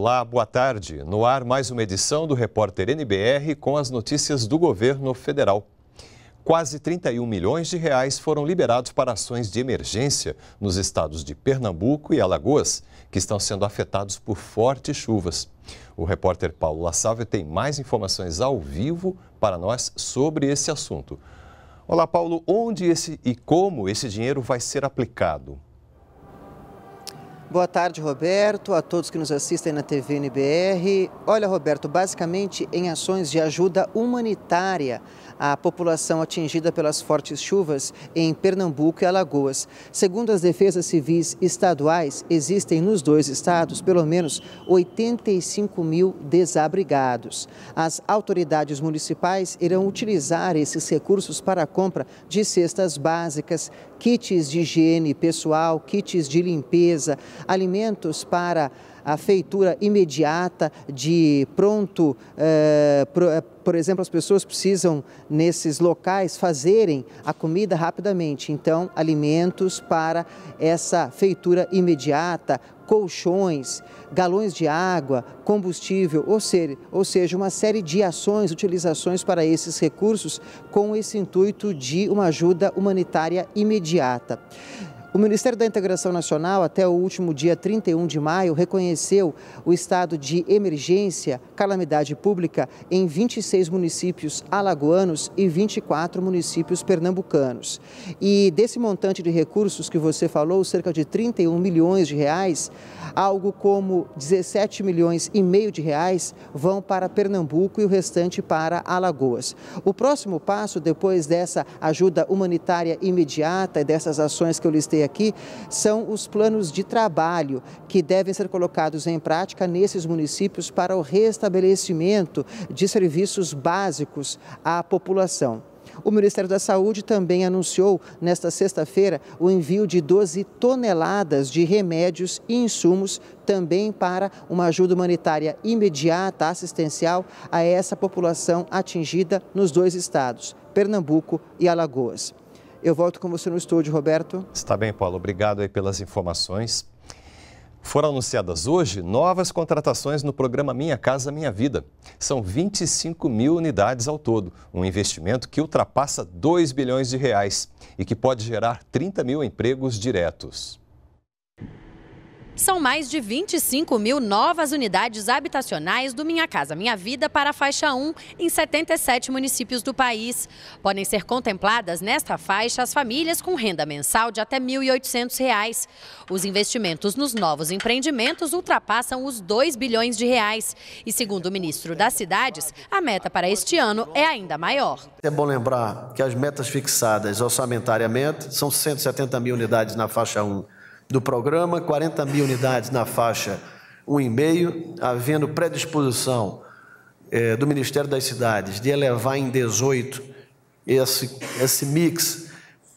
Olá, boa tarde. No ar, mais uma edição do Repórter NBR com as notícias do governo federal. Quase 31 milhões de reais foram liberados para ações de emergência nos estados de Pernambuco e Alagoas, que estão sendo afetados por fortes chuvas. O repórter Paulo Lassávio tem mais informações ao vivo para nós sobre esse assunto. Olá, Paulo. Onde esse e como esse dinheiro vai ser aplicado? Boa tarde, Roberto, a todos que nos assistem na TV NBR. Olha, Roberto, basicamente em ações de ajuda humanitária, a população atingida pelas fortes chuvas em Pernambuco e Alagoas. Segundo as defesas civis estaduais, existem nos dois estados pelo menos 85 mil desabrigados. As autoridades municipais irão utilizar esses recursos para a compra de cestas básicas, kits de higiene pessoal, kits de limpeza, alimentos para a feitura imediata de pronto, eh, eh, por exemplo, as pessoas precisam nesses locais fazerem a comida rapidamente. Então, alimentos para essa feitura imediata, colchões, galões de água, combustível, ou, ser, ou seja, uma série de ações, utilizações para esses recursos com esse intuito de uma ajuda humanitária imediata. O Ministério da Integração Nacional, até o último dia 31 de maio, reconheceu o estado de emergência, calamidade pública, em 26 municípios alagoanos e 24 municípios pernambucanos. E desse montante de recursos que você falou, cerca de 31 milhões de reais, algo como 17 milhões e meio de reais vão para Pernambuco e o restante para Alagoas. O próximo passo, depois dessa ajuda humanitária imediata e dessas ações que eu listei você aqui são os planos de trabalho que devem ser colocados em prática nesses municípios para o restabelecimento de serviços básicos à população. O Ministério da Saúde também anunciou nesta sexta-feira o envio de 12 toneladas de remédios e insumos também para uma ajuda humanitária imediata, assistencial a essa população atingida nos dois estados, Pernambuco e Alagoas. Eu volto com você no estúdio, Roberto. Está bem, Paulo. Obrigado aí pelas informações. Foram anunciadas hoje novas contratações no programa Minha Casa Minha Vida. São 25 mil unidades ao todo, um investimento que ultrapassa 2 bilhões de reais e que pode gerar 30 mil empregos diretos. São mais de 25 mil novas unidades habitacionais do Minha Casa Minha Vida para a faixa 1 em 77 municípios do país. Podem ser contempladas nesta faixa as famílias com renda mensal de até R$ 1.800. Os investimentos nos novos empreendimentos ultrapassam os 2 bilhões de reais. E segundo o ministro das Cidades, a meta para este ano é ainda maior. É bom lembrar que as metas fixadas orçamentariamente são 170 mil unidades na faixa 1 do programa, 40 mil unidades na faixa 1,5, havendo predisposição é, do Ministério das Cidades de elevar em 18 esse, esse mix,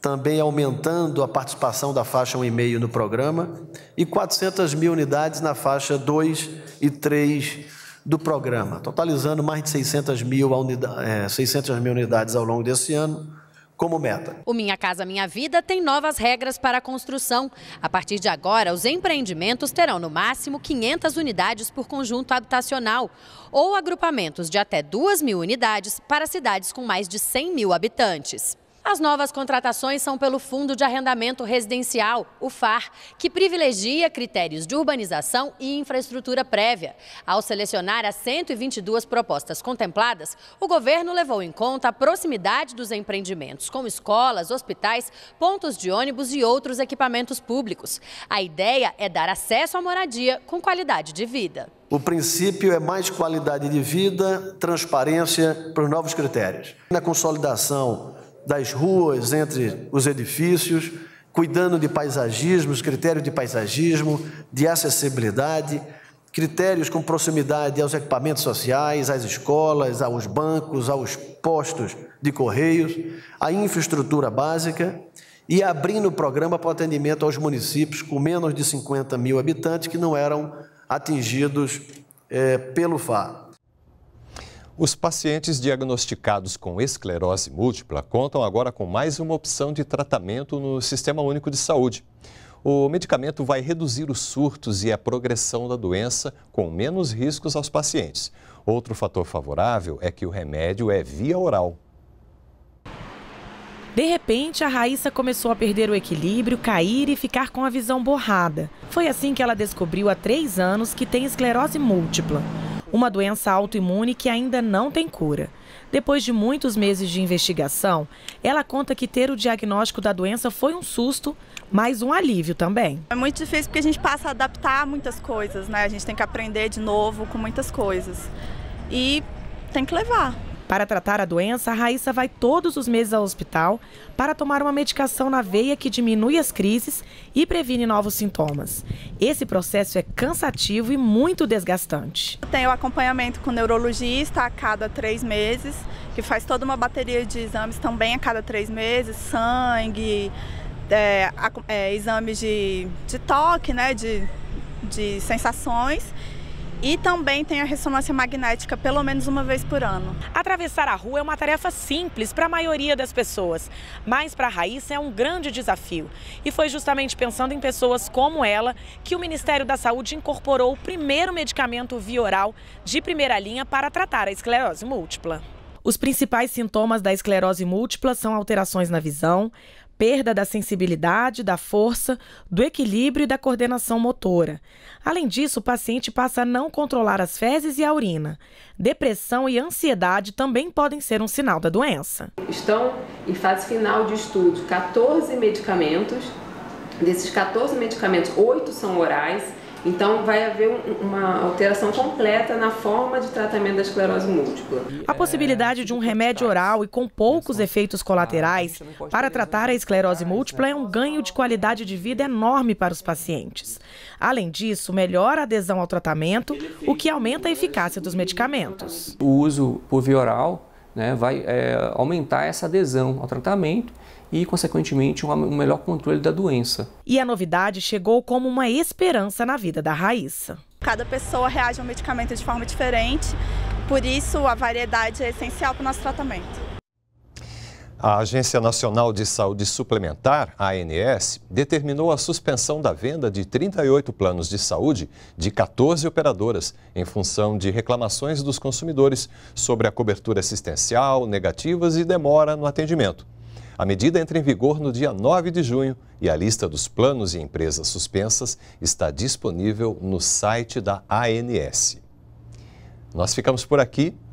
também aumentando a participação da faixa 1,5 no programa, e 400 mil unidades na faixa 2 e 3 do programa, totalizando mais de 600 mil, unidade, é, 600 mil unidades ao longo desse ano como meta. O Minha Casa Minha Vida tem novas regras para a construção. A partir de agora, os empreendimentos terão no máximo 500 unidades por conjunto habitacional ou agrupamentos de até 2 mil unidades para cidades com mais de 100 mil habitantes. As novas contratações são pelo Fundo de Arrendamento Residencial, o FAR, que privilegia critérios de urbanização e infraestrutura prévia. Ao selecionar as 122 propostas contempladas, o governo levou em conta a proximidade dos empreendimentos com escolas, hospitais, pontos de ônibus e outros equipamentos públicos. A ideia é dar acesso à moradia com qualidade de vida. O princípio é mais qualidade de vida, transparência para os novos critérios. Na consolidação das ruas entre os edifícios, cuidando de paisagismos, critérios de paisagismo, de acessibilidade, critérios com proximidade aos equipamentos sociais, às escolas, aos bancos, aos postos de correios, à infraestrutura básica e abrindo o programa para o atendimento aos municípios com menos de 50 mil habitantes que não eram atingidos é, pelo FAR. Os pacientes diagnosticados com esclerose múltipla contam agora com mais uma opção de tratamento no Sistema Único de Saúde. O medicamento vai reduzir os surtos e a progressão da doença, com menos riscos aos pacientes. Outro fator favorável é que o remédio é via oral. De repente, a Raíssa começou a perder o equilíbrio, cair e ficar com a visão borrada. Foi assim que ela descobriu há três anos que tem esclerose múltipla uma doença autoimune que ainda não tem cura. Depois de muitos meses de investigação, ela conta que ter o diagnóstico da doença foi um susto, mas um alívio também. É muito difícil porque a gente passa a adaptar muitas coisas, né? A gente tem que aprender de novo com muitas coisas. E tem que levar. Para tratar a doença, a Raíssa vai todos os meses ao hospital para tomar uma medicação na veia que diminui as crises e previne novos sintomas. Esse processo é cansativo e muito desgastante. Eu tenho acompanhamento com o neurologista a cada três meses, que faz toda uma bateria de exames também a cada três meses, sangue, é, é, exames de, de toque, né, de, de sensações e também tem a ressonância magnética pelo menos uma vez por ano. Atravessar a rua é uma tarefa simples para a maioria das pessoas, mas para a Raíssa é um grande desafio. E foi justamente pensando em pessoas como ela que o Ministério da Saúde incorporou o primeiro medicamento via oral de primeira linha para tratar a esclerose múltipla. Os principais sintomas da esclerose múltipla são alterações na visão, perda da sensibilidade, da força, do equilíbrio e da coordenação motora. Além disso, o paciente passa a não controlar as fezes e a urina. Depressão e ansiedade também podem ser um sinal da doença. Estão em fase final de estudo 14 medicamentos. Desses 14 medicamentos, 8 são orais então, vai haver uma alteração completa na forma de tratamento da esclerose múltipla. A possibilidade de um remédio oral e com poucos efeitos colaterais para tratar a esclerose múltipla é um ganho de qualidade de vida enorme para os pacientes. Além disso, melhora a adesão ao tratamento, o que aumenta a eficácia dos medicamentos. O uso por via oral né, vai é, aumentar essa adesão ao tratamento e, consequentemente, um, um melhor controle da doença. E a novidade chegou como uma esperança na vida da Raíssa. Cada pessoa reage ao medicamento de forma diferente, por isso a variedade é essencial para o nosso tratamento. A Agência Nacional de Saúde Suplementar, ANS, determinou a suspensão da venda de 38 planos de saúde de 14 operadoras, em função de reclamações dos consumidores sobre a cobertura assistencial, negativas e demora no atendimento. A medida entra em vigor no dia 9 de junho e a lista dos planos e empresas suspensas está disponível no site da ANS. Nós ficamos por aqui.